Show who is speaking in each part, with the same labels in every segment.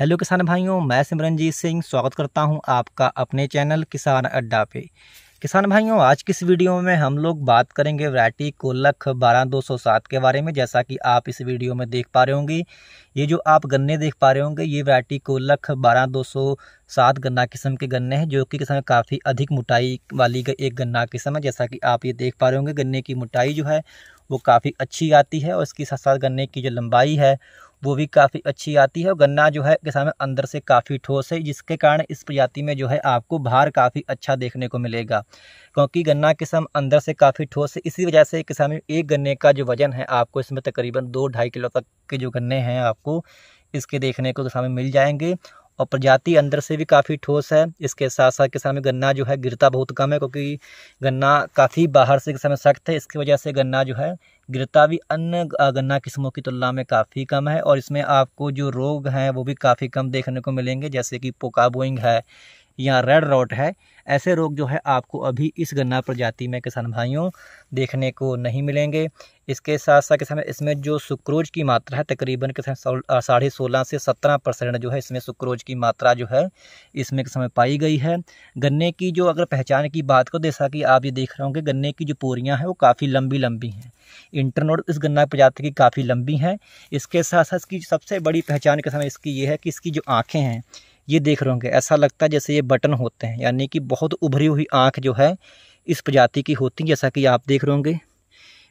Speaker 1: hello किसान भाइयों मैं सिमरनजीत सिंह स्वागत करता हूं आपका अपने चैनल किसान अड्डा पे किसान भाइयों आज की इस वीडियो में हम लोग बात करेंगे वैरायटी कोलख बारह दो सौ सात के बारे में जैसा कि आप इस वीडियो में देख पा रहे होंगे ये जो आप गन्ने देख पा रहे होंगे ये वैरायटी कोलख बारह दो सौ सात गन्ना किस्म के गन्ने हैं जो कि किसान काफ़ी अधिक मोटाई वाली एक गन्ना किस्म है जैसा कि आप ये देख पा रहे होंगे गन्ने की मोटाई जो है वो काफ़ी अच्छी आती है और इसके साथ साथ गन्ने की जो लंबाई है वो भी काफ़ी अच्छी आती है और गन्ना जो है किसान में अंदर से काफ़ी ठोस है जिसके कारण इस प्रजाति में जो है आपको भार काफ़ी अच्छा देखने को मिलेगा क्योंकि गन्ना किस्म अंदर से काफ़ी ठोस है इसी वजह से किसान में एक गन्ने का जो वज़न है आपको इसमें तकरीबन दो ढाई किलो तक के जो गन्ने हैं आपको इसके देखने को किसान तो में मिल जाएंगे और प्रजाति अंदर से भी काफ़ी ठोस है इसके साथ साथ किसान में गन्ना जो है गिरता बहुत कम है क्योंकि गन्ना काफ़ी बाहर से किसान में सख्त है इसकी वजह से गन्ना जो है गिरता भी अन्य गन्ना किस्मों की तुलना में काफ़ी कम है और इसमें आपको जो रोग हैं वो भी काफ़ी कम देखने को मिलेंगे जैसे कि पोका बोइंग है या रेड रॉट है ऐसे रोग जो है आपको अभी इस गन्ना प्रजाति में किसान भाइयों देखने को नहीं मिलेंगे इसके साथ साथ किसान इसमें जो सुक्रोज की मात्रा है तकरीबन किसान साढ़े सोलह से सत्रह परसेंट जो है इसमें सुक्रोज की मात्रा जो है इसमें किसान पाई गई है गन्ने की जो अगर पहचान की बात करो जैसा कि आप ये देख रहे होंगे गन्ने की जो पोरियाँ हैं वो काफ़ी लंबी लंबी हैं इंटरनोड इस गन्ना प्रजाति की काफ़ी लंबी हैं इसके साथ साथ इसकी सबसे बड़ी पहचान के समय इसकी ये है कि इसकी जो आँखें हैं ये देख रहे होंगे ऐसा लगता है जैसे ये बटन होते हैं यानी कि बहुत उभरी हुई आँख जो है इस प्रजाति की होती है जैसा कि आप देख रहे होंगे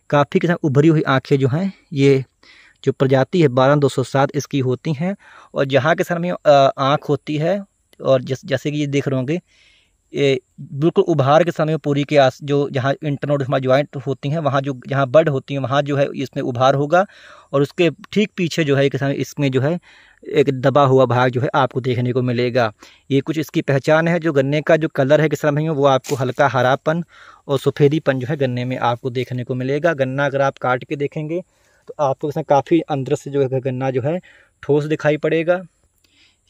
Speaker 1: काफ़ी किसान उभरी हुई आँखें जो हैं ये जो प्रजाति है बारह दो सौ सात इसकी होती हैं और जहाँ के सर में आँख होती है और जैसे कि ये देख रहे होंगे ये बिल्कुल उभार के समय पूरी के आस जो जहाँ इंटरनोड हमारे ज्वाइंट होती हैं वहाँ जो जहाँ बड होती हैं वहाँ जो है इसमें उभार होगा और उसके ठीक पीछे जो है एक समय इसमें जो है एक दबा हुआ भाग जो है आपको देखने को मिलेगा ये कुछ इसकी पहचान है जो गन्ने का जो कलर है किस समय में वो आपको हल्का हरापन और सफ़ेदीपन जो है गन्ने में आपको देखने को मिलेगा गन्ना अगर आप काट के देखेंगे तो आपको इसमें काफ़ी अंदर से जो है गन्ना जो है ठोस दिखाई पड़ेगा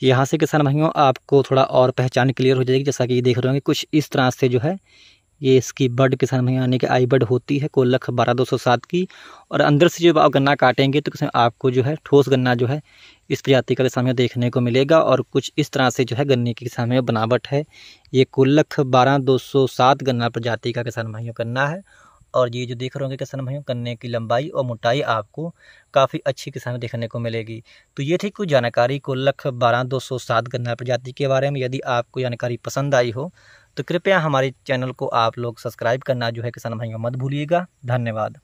Speaker 1: यहाँ से किसान भाइयों आपको थोड़ा और पहचान क्लियर हो जाएगी जैसा कि ये देख रहे होंगे कुछ इस तरह से जो है ये इसकी बर्ड किसान भाई यानी कि आई बर्ड होती है कोलख बारह दो सौ सात की और अंदर से जब आप गन्ना काटेंगे तो किसान आपको जो है ठोस गन्ना जो है इस प्रजाति का किसान देखने को मिलेगा और कुछ इस तरह से जो है गन्ने की किसान में बनावट है ये कुल लख बारह दो सौ सात गन्ना प्रजाति का किसान भाइयों गन्ना है और ये जो देख रहे होंगे किसान भाइयों गन्ने की लंबाई और मोटाई आपको काफ़ी अच्छी किसान देखने को मिलेगी तो ये थी कुछ जानकारी कुल लख बारह दो सौ सात गन्ना प्रजाति के बारे में यदि आपको जानकारी पसंद आई हो तो कृपया हमारे चैनल को आप लोग सब्सक्राइब करना जो है किसान भाइयों मत भूलिएगा धन्यवाद